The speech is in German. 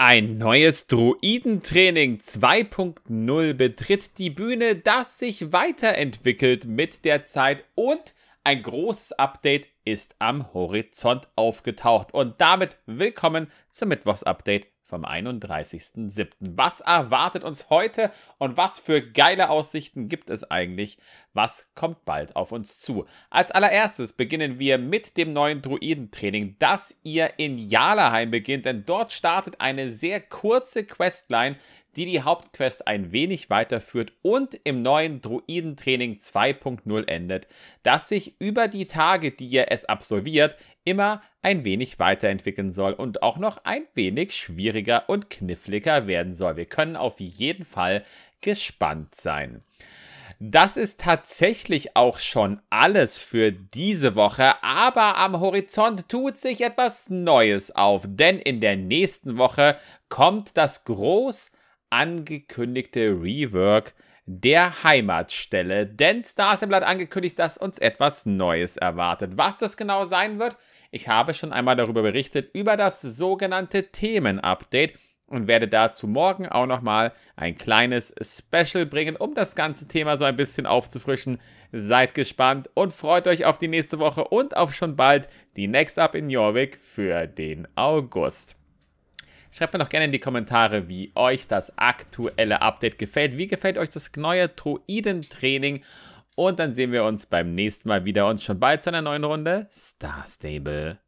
Ein neues Druidentraining 2.0 betritt die Bühne, das sich weiterentwickelt mit der Zeit und ein großes Update ist am Horizont aufgetaucht. Und damit willkommen zum Mittwochs-Update vom 31.07. Was erwartet uns heute und was für geile Aussichten gibt es eigentlich? Was kommt bald auf uns zu? Als allererstes beginnen wir mit dem neuen Druidentraining, das ihr in Jalaheim beginnt, denn dort startet eine sehr kurze Questline, die die Hauptquest ein wenig weiterführt und im neuen Druidentraining 2.0 endet, das sich über die Tage, die ihr es absolviert, immer ein wenig weiterentwickeln soll und auch noch ein wenig schwieriger und kniffliger werden soll. Wir können auf jeden Fall gespannt sein. Das ist tatsächlich auch schon alles für diese Woche, aber am Horizont tut sich etwas Neues auf, denn in der nächsten Woche kommt das groß angekündigte Rework der Heimatstelle. Denn Stars im Blatt angekündigt, dass uns etwas Neues erwartet. Was das genau sein wird, ich habe schon einmal darüber berichtet, über das sogenannte Themen-Update und werde dazu morgen auch nochmal ein kleines Special bringen, um das ganze Thema so ein bisschen aufzufrischen. Seid gespannt und freut euch auf die nächste Woche und auf schon bald die Next Up in Jorvik für den August. Schreibt mir doch gerne in die Kommentare, wie euch das aktuelle Update gefällt. Wie gefällt euch das neue Droiden-Training? Und dann sehen wir uns beim nächsten Mal wieder und schon bald zu einer neuen Runde Star Stable.